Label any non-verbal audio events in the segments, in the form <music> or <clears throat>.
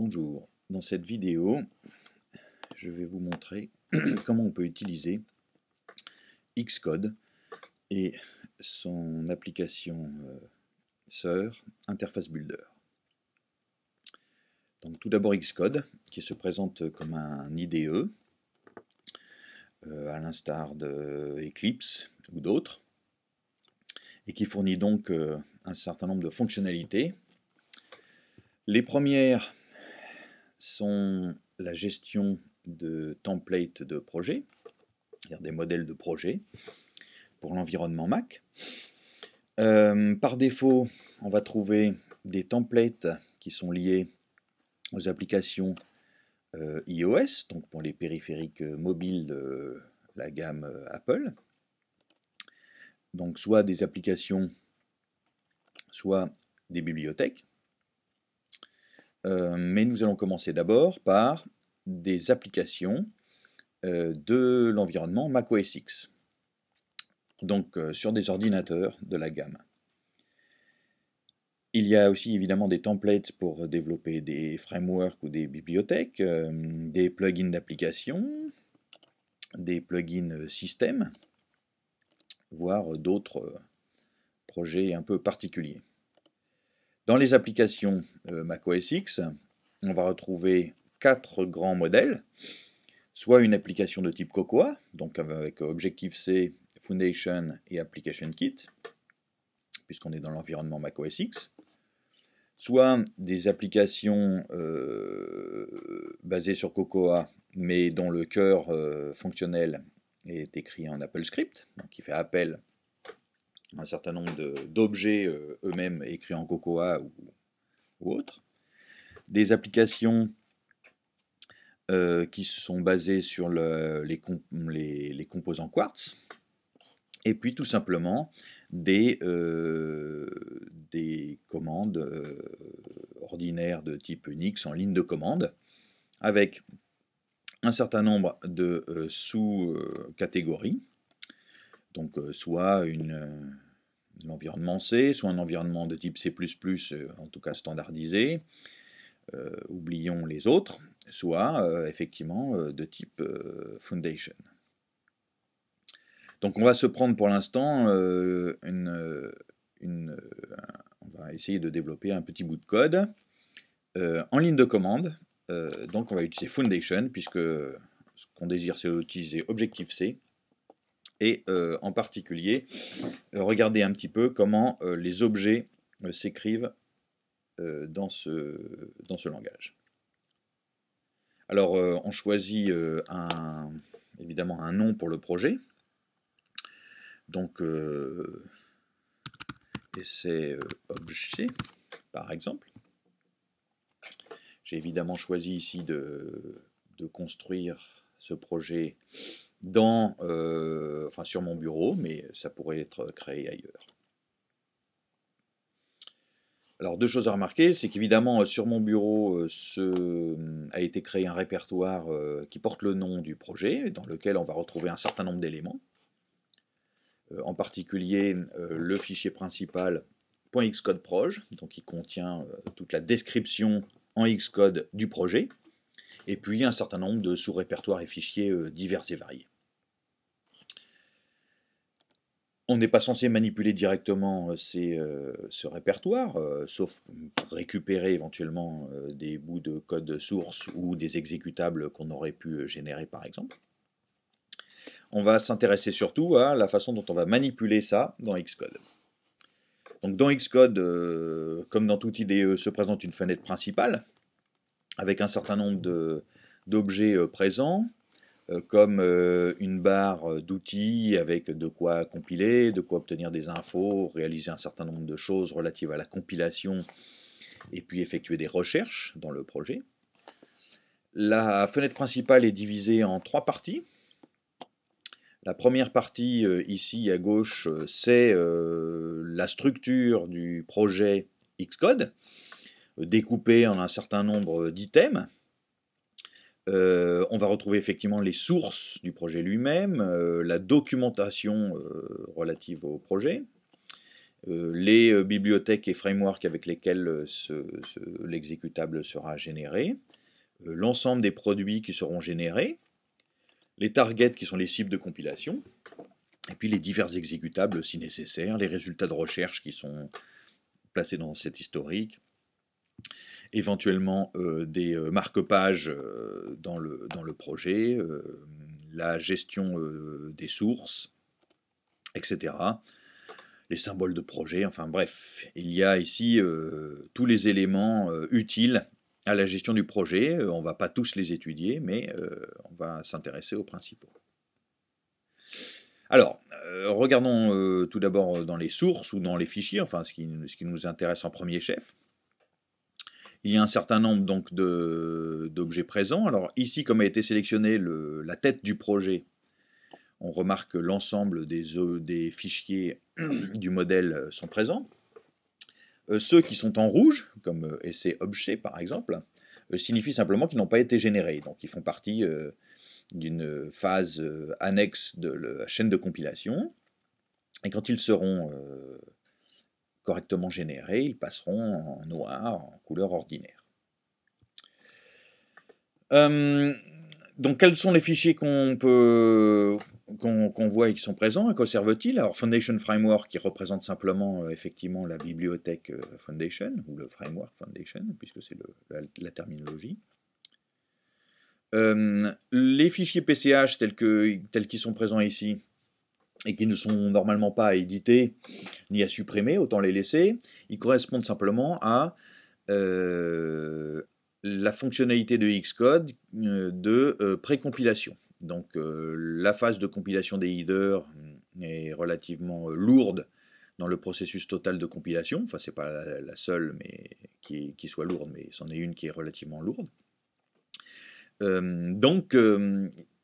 Bonjour, dans cette vidéo, je vais vous montrer <clears throat> comment on peut utiliser Xcode et son application euh, sœur Interface Builder. Donc tout d'abord Xcode, qui se présente comme un IDE, euh, à l'instar de ou d'autres, et qui fournit donc euh, un certain nombre de fonctionnalités. Les premières sont la gestion de templates de projets, c'est-à-dire des modèles de projets pour l'environnement Mac. Euh, par défaut, on va trouver des templates qui sont liés aux applications euh, iOS, donc pour les périphériques euh, mobiles de la gamme Apple. Donc soit des applications, soit des bibliothèques. Euh, mais nous allons commencer d'abord par des applications euh, de l'environnement macOS X, donc euh, sur des ordinateurs de la gamme. Il y a aussi évidemment des templates pour développer des frameworks ou des bibliothèques, des plugins d'applications, des plugins système, voire d'autres projets un peu particuliers. Dans les applications euh, macOS X, on va retrouver quatre grands modèles, soit une application de type Cocoa, donc avec Objective-C, Foundation et Application Kit, puisqu'on est dans l'environnement macOS X, soit des applications euh, basées sur Cocoa, mais dont le cœur euh, fonctionnel est écrit en AppleScript, donc qui fait appel un certain nombre d'objets euh, eux-mêmes écrits en Cocoa ou, ou autres. Des applications euh, qui sont basées sur le, les, les, composants quartz. Et puis tout simplement des, euh, des commandes ordinaires de type Unix en ligne de commande avec un certain nombre de sous-catégories donc soit une, l'environnement C, soit un environnement de type C++, euh, en tout cas standardisé, euh, oublions les autres, soit euh, effectivement de type Foundation. Donc on va se prendre pour l'instant une, une on va essayer de développer un petit bout de code en ligne de commande. donc on va utiliser Foundation puisque ce qu'on désire c'est utiliser Objective C et euh, en particulier, euh, regardez un petit peu comment euh, les objets s'écrivent dans, ce, dans ce langage. Alors, on choisit un, évidemment un nom pour le projet. Donc, essai objet, par exemple. J'ai évidemment choisi ici de, de construire ce projet euh, sur mon bureau, mais ça pourrait être créé ailleurs. Alors deux choses à remarquer, c'est qu'évidemment sur mon bureau euh, euh, a été créé un répertoire qui porte le nom du projet, dans lequel on va retrouver un certain nombre d'éléments. En particulier le fichier principal .xcodeproj, donc qui contient toute la description en Xcode du projet, et puis un certain nombre de sous-répertoires et fichiers euh, divers et variés. On n'est pas censé manipuler directement euh, ces, euh, ce répertoire, sauf récupérer éventuellement des bouts de code source ou des exécutables qu'on aurait pu générer par exemple. On va s'intéresser surtout à la façon dont on va manipuler ça dans Xcode. Donc dans Xcode, comme dans toute IDE, se présente une fenêtre principale avec un certain nombre d'objets euh, présents, euh, comme euh, une barre d'outils avec de quoi compiler, de quoi obtenir des infos, réaliser un certain nombre de choses relatives à la compilation, et puis effectuer des recherches dans le projet. La fenêtre principale est divisée en trois parties. La première partie, ici à gauche, c'est la structure du projet Xcode découpé en un certain nombre d'items. Euh, on va retrouver effectivement les sources du projet lui-même, euh, la documentation euh, relative au projet, les bibliothèques et frameworks avec lesquels l'exécutable sera généré, l'ensemble des produits qui seront générés, les targets qui sont les cibles de compilation, et puis les divers exécutables si nécessaire, les résultats de recherche qui sont placés dans cet historique, éventuellement euh, des euh, marque-pages euh, dans, le, dans le projet, la gestion des sources, etc. Les symboles de projet, enfin bref, il y a ici tous les éléments utiles à la gestion du projet. On ne va pas tous les étudier, mais on va s'intéresser aux principaux. Alors, regardons tout d'abord dans les sources ou dans les fichiers, enfin ce ce qui nous intéresse en premier chef. Il y a un certain nombre donc d'objets présents. Alors ici, comme a été sélectionné la tête du projet, on remarque que l'ensemble des, des, fichiers <clears throat> du modèle euh, sont présents. Euh, ceux qui sont en rouge, comme euh, essai objet par exemple, signifient simplement qu'ils n'ont pas été générés. Donc ils font partie d'une phase annexe de la chaîne de compilation. Et quand ils seront correctement générés, ils passeront en noir, en couleur ordinaire. Euh, donc quels sont les fichiers qu'on peut qu'on voit et qui sont présents, à quoi servent-ils Alors Foundation Framework qui représente simplement euh, effectivement la bibliothèque euh, Foundation, ou le Framework Foundation, puisque c'est la, terminologie. les fichiers PCH tels qu'ils sont présents ici, et qui ne sont normalement pas à éditer ni à supprimer, autant les laisser. Ils correspondent simplement à euh, la fonctionnalité de Xcode euh, de euh, précompilation. Donc la phase de compilation des headers est relativement lourde dans le processus total de compilation. Enfin, n'est pas la, seule mais qui, qui soit lourde, mais c'en est une qui est relativement lourde. donc,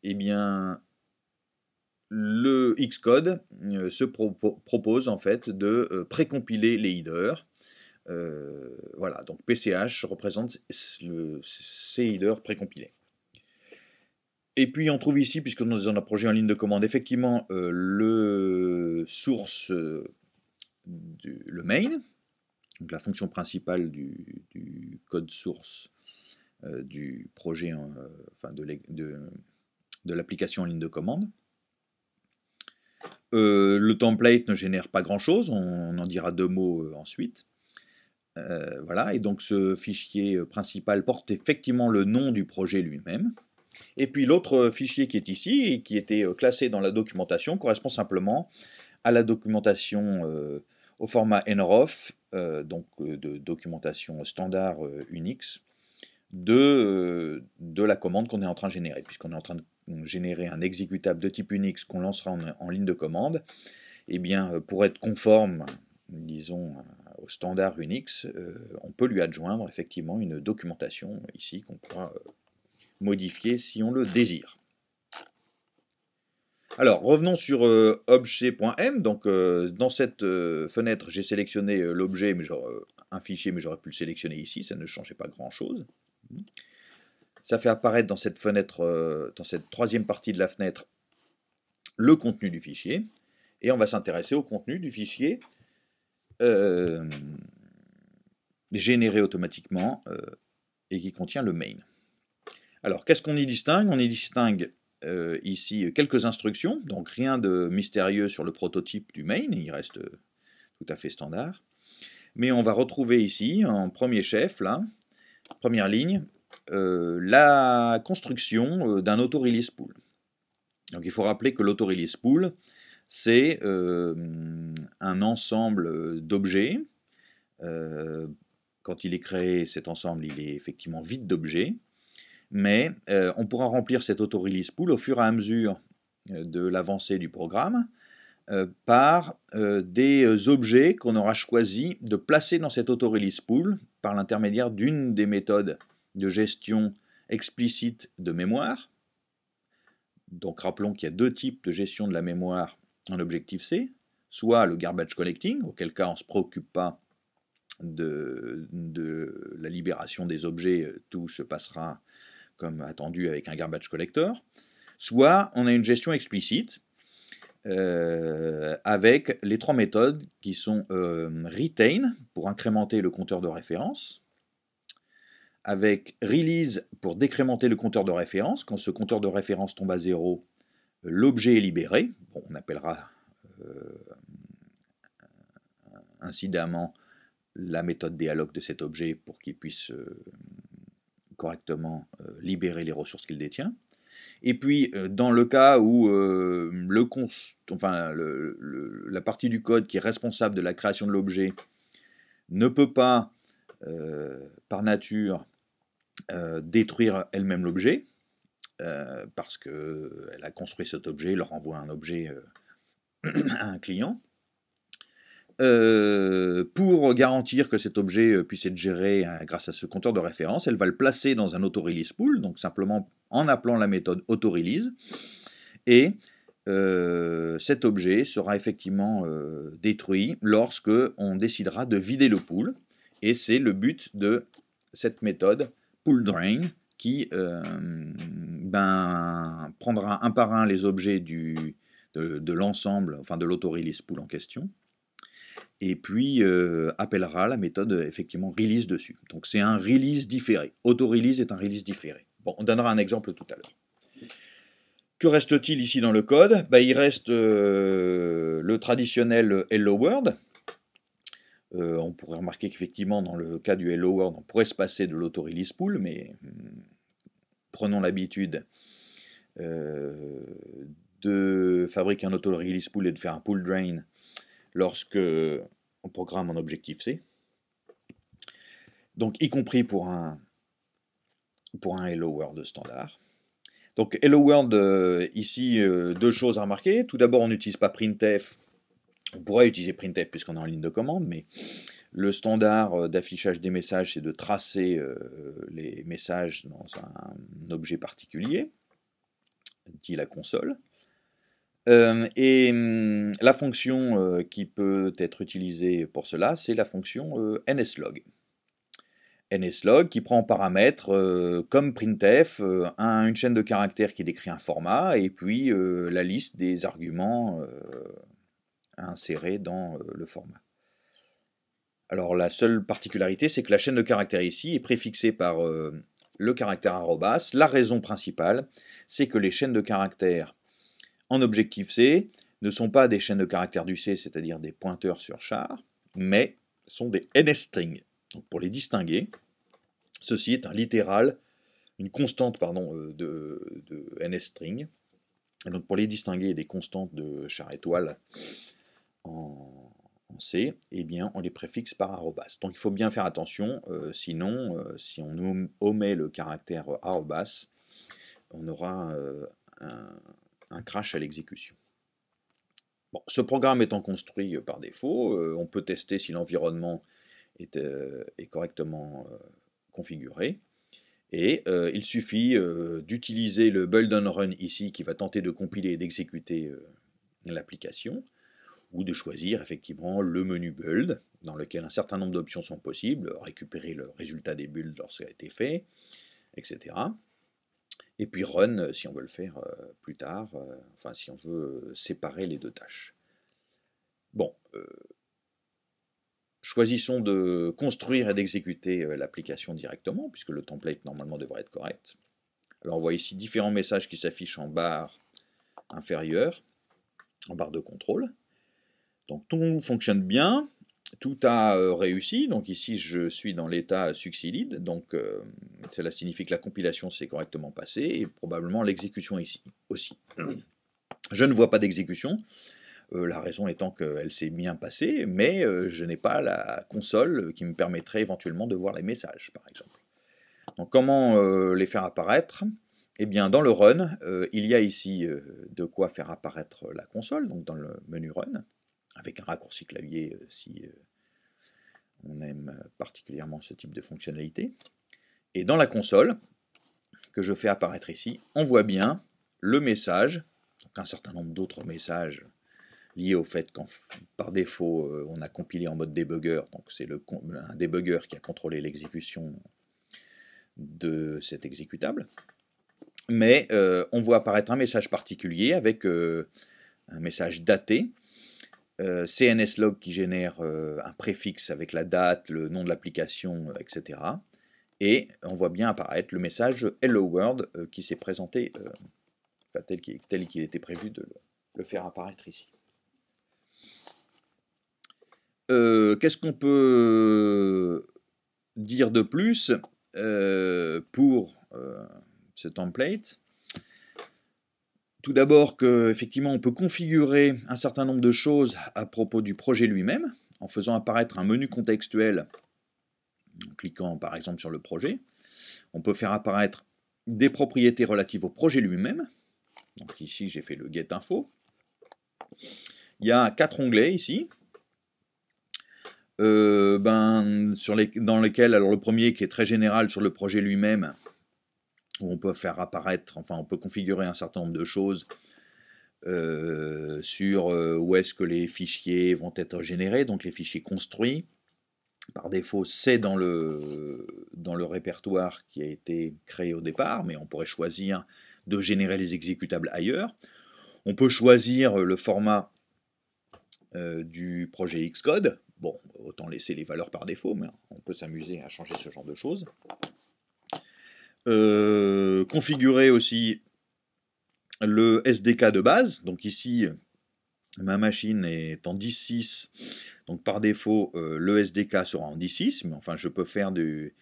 eh bien, le Xcode euh, se propose en fait de euh, précompiler les headers. Euh, voilà, donc PCH représente ces headers précompilés. Et puis on trouve ici, puisque nous avons un projet en ligne de commande, effectivement le source, du, le main, la fonction principale du, du code source du projet, enfin de l'application en ligne de commande. Euh, le template ne génère pas grand-chose, on, en dira deux mots euh, ensuite. Euh, voilà, et donc ce fichier principal porte effectivement le nom du projet lui-même. Et puis l'autre fichier qui est ici et qui était classé dans la documentation correspond simplement à la documentation au format NROF, donc de documentation standard Unix, de, de la commande qu'on est en train de générer, puisqu'on est en train de générer un exécutable de type Unix qu'on lancera en, ligne de commande, et eh bien, euh, pour être conforme, disons, euh, au standard Unix, euh, on peut lui adjoindre effectivement une documentation ici qu'on pourra modifier si on le désire. Alors, revenons sur euh, Donc, dans cette fenêtre, j'ai sélectionné l'objet, mais un fichier, mais j'aurais pu le sélectionner ici, ça ne changeait pas grand-chose. Ça fait apparaître dans cette fenêtre, euh, dans cette troisième partie de la fenêtre, le contenu du fichier. Et on va s'intéresser au contenu du fichier euh, généré automatiquement euh, et qui contient le main. Alors, qu'est-ce qu'on y distingue On y distingue ici quelques instructions, donc rien de mystérieux sur le prototype du main, il reste tout à fait standard. Mais on va retrouver ici, en premier chef, là, première ligne, euh, la construction euh, d'un auto-release pool. Donc il faut rappeler que l'auto-release pool, c'est euh, un ensemble d'objets. quand il est créé, cet ensemble, il est effectivement vide d'objets mais on pourra remplir cet auto-release pool au fur et à mesure de l'avancée du programme par des objets qu'on aura choisi de placer dans cet auto-release pool par l'intermédiaire d'une des méthodes de gestion explicite de mémoire. Donc rappelons qu'il y a deux types de gestion de la mémoire en objectif C, soit le garbage collecting, auquel cas on ne se préoccupe pas de, la libération des objets, euh, tout se passera comme attendu avec un garbage collector, soit on a une gestion explicite euh, avec les trois méthodes qui sont euh, retain pour incrémenter le compteur de référence, avec release pour décrémenter le compteur de référence. Quand ce compteur de référence tombe à zéro, l'objet est libéré. on appellera euh, incidemment la méthode dialogue de cet objet pour qu'il puisse euh, correctement euh, libérer les ressources qu'il détient. Et puis, dans le cas où la partie du code qui est responsable de la création de l'objet ne peut pas, par nature, euh, détruire elle-même l'objet, euh, parce parce qu'elle a construit cet objet, elle envoie un objet euh, <clears throat> à un client. pour garantir que cet objet puisse être géré hein, grâce à ce compteur de référence, elle va le placer dans un auto-release pool, donc simplement en appelant la méthode auto-release, et cet objet sera effectivement détruit lorsque on décidera de vider le pool, et c'est le but de cette méthode pool drain qui euh, ben, prendra un par un les objets du, de, l'ensemble, enfin de l'auto-release pool en question, et puis euh, appellera la méthode effectivement release dessus. Donc c'est un release différé. Auto-release est un release différé. Bon, on donnera un exemple tout à l'heure. Que reste-t-il ici dans le code ben, Il reste euh, le traditionnel hello world, euh, on pourrait remarquer qu'effectivement, dans le cas du Hello World, on pourrait se passer de l'auto-release pool, mais hmm, prenons l'habitude euh, de fabriquer un auto-release pool et de faire un pool drain lorsque on programme en objectif C. Donc, y compris pour un, pour un Hello World standard. Donc Hello World, euh, ici, deux choses à remarquer. Tout d'abord, on n'utilise pas printf on pourrait utiliser printf puisqu'on est en ligne de commande, mais le standard euh, d'affichage des messages, c'est de tracer euh, les messages dans un objet particulier, dit la console. Euh, et mm, la fonction qui peut être utilisée pour cela, c'est la fonction nslog. NSLog qui prend en paramètre, comme printf, une chaîne de caractères qui décrit un format et puis la liste des arguments à insérer dans euh, le format. Alors la seule particularité, c'est que la chaîne de caractères ici est préfixée par euh, le caractère arrobas. La raison principale, c'est que les chaînes de caractères en objectif C ne sont pas des chaînes de caractères du C, c'est-à-dire des pointeurs sur char, mais sont des NSString. Donc pour les distinguer, ceci est un littéral, une constante pardon, euh, de, de NSString. donc pour les distinguer des constantes de char étoile, en, C, eh bien, on les préfixe par arrobas. Donc il faut bien faire attention, euh, sinon, euh, si on omet le caractère euh, arrobas, on aura un, crash à l'exécution. ce programme étant construit par défaut, on peut tester si l'environnement est, est, correctement configuré. Et il suffit d'utiliser le build on run ici qui va tenter de compiler et d'exécuter l'application ou de choisir effectivement le menu build, dans lequel un certain nombre d'options sont possibles, récupérer le résultat des builds lorsqu'il a été fait, etc. Et puis run euh, si on veut le faire euh, plus tard, euh, enfin si on veut séparer les deux tâches. Bon, choisissons de construire et d'exécuter l'application directement, puisque le template normalement devrait être correct. Alors on voit ici différents messages qui s'affichent en barre inférieure, en barre de contrôle. Donc tout fonctionne bien, tout a euh, réussi. Donc ici, je suis dans l'état Succeed, Donc euh, cela signifie que la compilation s'est correctement passée et probablement l'exécution ici aussi. <clears throat> Je ne vois pas d'exécution. Euh, la raison étant qu'elle s'est bien passée, mais je n'ai pas la console qui me permettrait éventuellement de voir les messages, par exemple. Donc comment les faire apparaître Eh bien, dans le run, il y a ici de quoi faire apparaître la console, donc dans le menu run avec un raccourci clavier euh, si euh, on aime euh, particulièrement ce type de fonctionnalité. Et dans la console, que je fais apparaître ici, on voit bien le message, donc un certain nombre d'autres messages liés au fait qu'en par défaut on a compilé en mode débugger, donc c'est un débugger qui a contrôlé l'exécution de cet exécutable. Mais on voit apparaître un message particulier avec un message daté euh, CNSLog qui génère euh, un préfixe avec la date, le nom de l'application, euh, etc. Et on voit bien apparaître le message Hello World qui s'est présenté tel qu'il était prévu de le, le faire apparaître ici. Qu'est-ce qu'on peut dire de plus pour ce template tout d'abord qu'effectivement effectivement on peut configurer un certain nombre de choses à propos du projet lui-même en faisant apparaître un menu contextuel en cliquant par exemple sur le projet. On peut faire apparaître des propriétés relatives au projet lui-même. Donc ici j'ai fait le get info. Il y a quatre onglets ici. Euh, ben, dans lesquels alors le premier qui est très général sur le projet lui-même, où on peut faire apparaître, enfin on peut configurer un certain nombre de choses euh, sur euh, où est-ce que les fichiers vont être générés, donc les fichiers construits. Par défaut, c'est dans le, dans le répertoire qui a été créé au départ, mais on pourrait choisir de générer les exécutables ailleurs. On peut choisir euh, le format du projet Xcode. Bon, autant laisser les valeurs par défaut, mais on peut s'amuser à changer ce genre de choses. Euh, configurer aussi le SDK de base. Donc ici, ma machine est en 10.6, donc par défaut, euh, le SDK sera en 10.6, mais enfin, je peux faire du,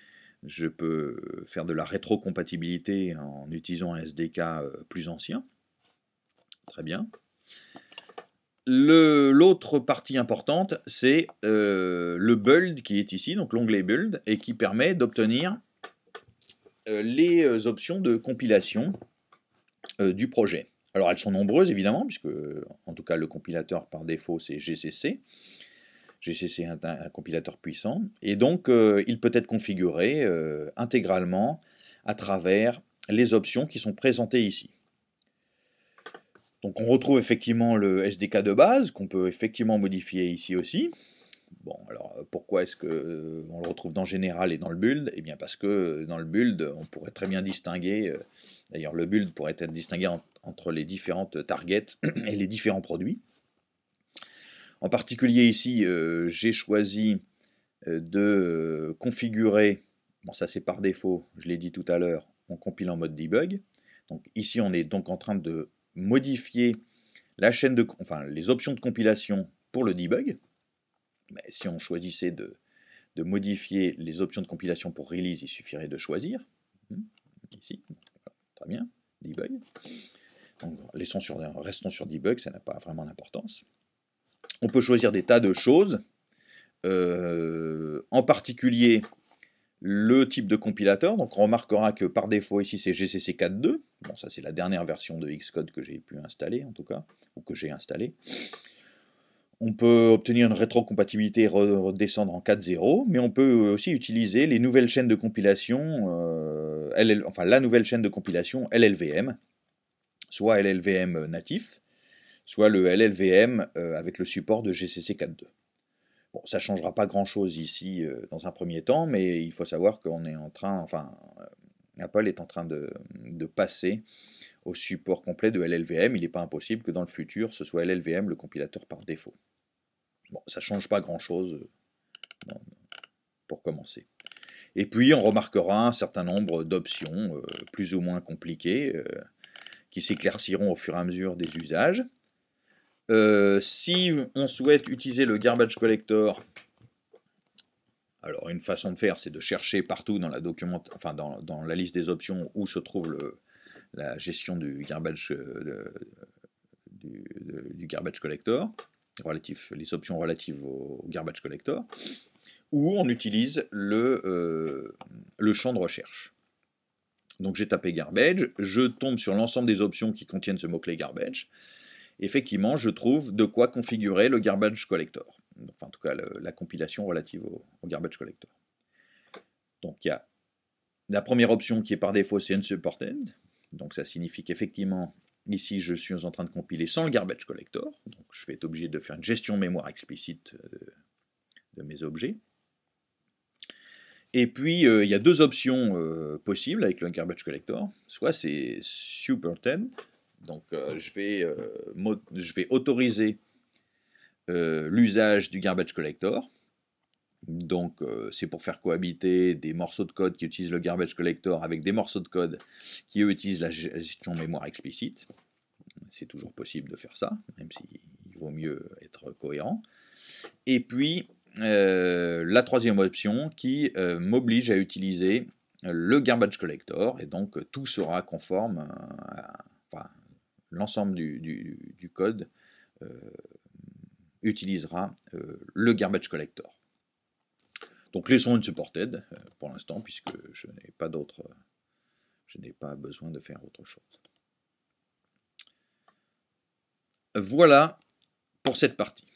je peux faire de la rétrocompatibilité en utilisant un SDK euh, plus ancien. Très bien. L'autre partie importante, c'est le build qui est ici, donc l'onglet build, et qui permet d'obtenir euh, les euh, options de compilation euh, du projet. Alors elles sont nombreuses évidemment, puisque en tout cas le compilateur par défaut c'est GCC. GCC est un, compilateur puissant, et donc il peut être configuré intégralement à travers les options qui sont présentées ici. Donc on retrouve effectivement le SDK de base, qu'on peut effectivement modifier ici aussi, Bon, alors euh, pourquoi est-ce qu'on euh, le retrouve dans général et dans le build Eh bien parce que euh, dans le build, on pourrait très bien distinguer, d'ailleurs le build pourrait être distingué entre les différentes targets <clears throat> et les différents produits. En particulier ici, j'ai choisi de configurer, bon ça c'est par défaut, je l'ai dit tout à l'heure, on compile en mode debug. Donc ici on est donc en train de modifier la chaîne de, les options de compilation pour le debug. Mais si on choisissait de, modifier les options de compilation pour release, il suffirait de choisir, hmm, ici, très bien, debug. restons sur debug, ça n'a pas vraiment d'importance. On peut choisir des tas de choses, euh, en particulier le type de compilateur. Donc on remarquera que par défaut ici c'est GCC 4.2. Bon ça c'est la dernière version de Xcode que j'ai pu installer en tout cas, ou que j'ai installé. On peut obtenir une rétrocompatibilité et redescendre en 4.0, mais on peut aussi utiliser les nouvelles chaînes de compilation, euh, enfin la nouvelle chaîne de compilation LLVM, soit LLVM natif, soit le LLVM euh, avec le support de GCC 4.2. Bon, ça ne changera pas grand-chose ici euh, dans un premier temps, mais il faut savoir qu'on est en train, enfin, Apple est en train de passer au support complet de LLVM. Il n'est pas impossible que dans le futur, ce soit LLVM le compilateur par défaut. Bon, ça ne change pas grand-chose euh, pour commencer. Et puis, on remarquera un certain nombre d'options euh, plus ou moins compliquées euh, qui s'éclairciront au fur et à mesure des usages. si on souhaite utiliser le garbage collector, alors une façon de faire, c'est de chercher partout dans la, document... enfin, dans, la liste des options où se trouve la gestion du du garbage collector relatifs, les options relatives au garbage collector, où on utilise le, euh, le champ de recherche. Donc j'ai tapé garbage, je tombe sur l'ensemble des options qui contiennent ce mot-clé garbage. Effectivement, je trouve de quoi configurer le garbage collector. Enfin, en tout cas, la compilation relative au, garbage collector. Donc il y a la première option qui est par défaut, c'est unsupported. Donc ça signifie qu'effectivement, Ici, je suis en train de compiler sans le garbage collector, donc je vais être obligé de faire une gestion mémoire explicite euh, de mes objets. Et puis, euh, il y a deux options euh, possibles avec le garbage collector. Soit c'est super 10, donc je, vais, je vais autoriser l'usage du garbage collector donc euh, c'est pour faire cohabiter des morceaux de code qui utilisent le garbage collector avec des morceaux de code qui utilisent la gestion mémoire explicite. C'est toujours possible de faire ça, même s'il vaut mieux être cohérent. Et puis euh, la troisième option qui euh, m'oblige à utiliser le garbage collector et donc tout sera conforme l'ensemble du, code utilisera le garbage collector. Donc laissons une supported euh, pour l'instant, puisque je n'ai pas d'autre. Euh, je n'ai pas besoin de faire autre chose. Voilà pour cette partie.